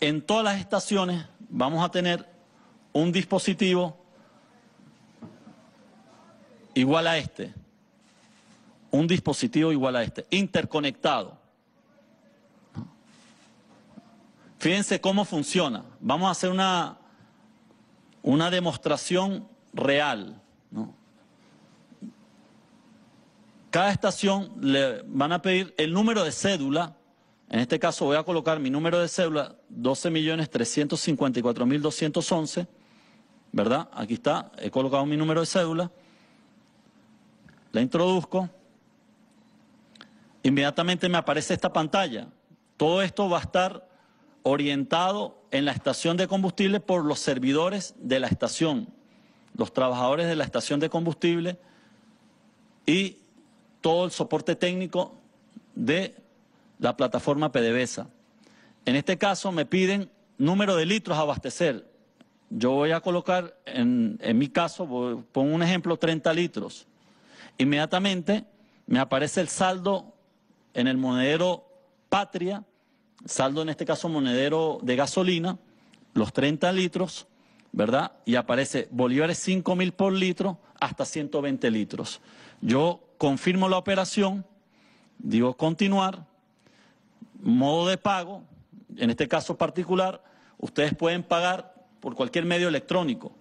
en todas las estaciones vamos a tener un dispositivo igual a este, un dispositivo igual a este, interconectado. Fíjense cómo funciona. Vamos a hacer una, una demostración real. Cada estación le van a pedir el número de cédula en este caso voy a colocar mi número de cédula 12.354.211, ¿verdad? Aquí está, he colocado mi número de cédula, la introduzco, inmediatamente me aparece esta pantalla. Todo esto va a estar orientado en la estación de combustible por los servidores de la estación, los trabajadores de la estación de combustible y todo el soporte técnico de la plataforma PDVSA. En este caso me piden número de litros a abastecer. Yo voy a colocar, en, mi caso, pongo un ejemplo, 30 litros. Inmediatamente me aparece el saldo en el monedero patria, saldo en este caso monedero de gasolina, los 30 litros, ¿verdad? Y aparece bolívares 5.000 mil por litro hasta 120 litros. Yo confirmo la operación, digo continuar, modo de pago, en este caso particular, ustedes pueden pagar por cualquier medio electrónico,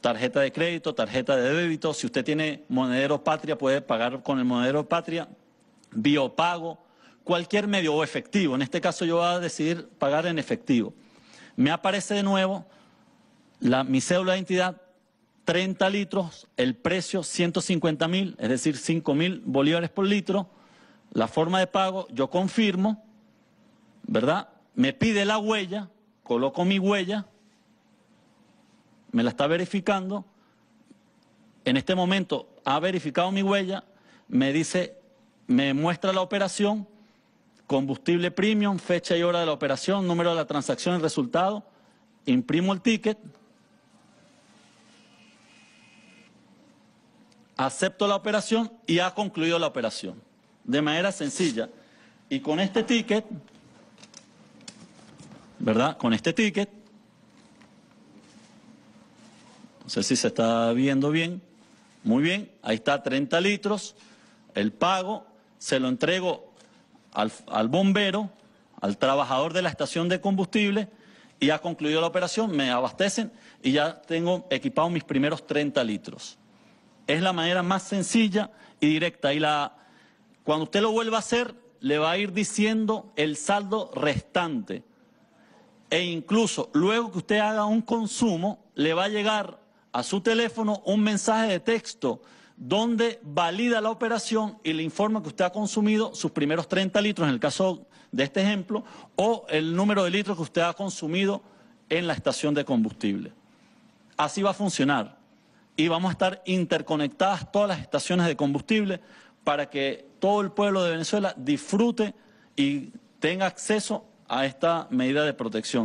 tarjeta de crédito, tarjeta de débito, si usted tiene monedero patria puede pagar con el monedero patria, biopago, cualquier medio o efectivo, en este caso yo voy a decidir pagar en efectivo. Me aparece de nuevo la, mi cédula de identidad, 30 litros, el precio 150 mil, es decir, 5 mil bolívares por litro, la forma de pago, yo confirmo, ¿verdad? Me pide la huella, coloco mi huella, me la está verificando, en este momento ha verificado mi huella, me dice, me muestra la operación, combustible premium, fecha y hora de la operación, número de la transacción, el resultado, imprimo el ticket, acepto la operación y ha concluido la operación. De manera sencilla. Y con este ticket ¿verdad? Con este ticket. No sé si se está viendo bien. Muy bien, ahí está 30 litros, el pago, se lo entrego al, bombero, al trabajador de la estación de combustible y ha concluido la operación, me abastecen y ya tengo equipado mis primeros 30 litros. Es la manera más sencilla y directa. Y la, cuando usted lo vuelva a hacer, le va a ir diciendo el saldo restante e incluso luego que usted haga un consumo, le va a llegar a su teléfono un mensaje de texto donde valida la operación y le informa que usted ha consumido sus primeros 30 litros, en el caso de este ejemplo, o el número de litros que usted ha consumido en la estación de combustible. Así va a funcionar y vamos a estar interconectadas todas las estaciones de combustible para que todo el pueblo de Venezuela disfrute y tenga acceso a esta medida de protección.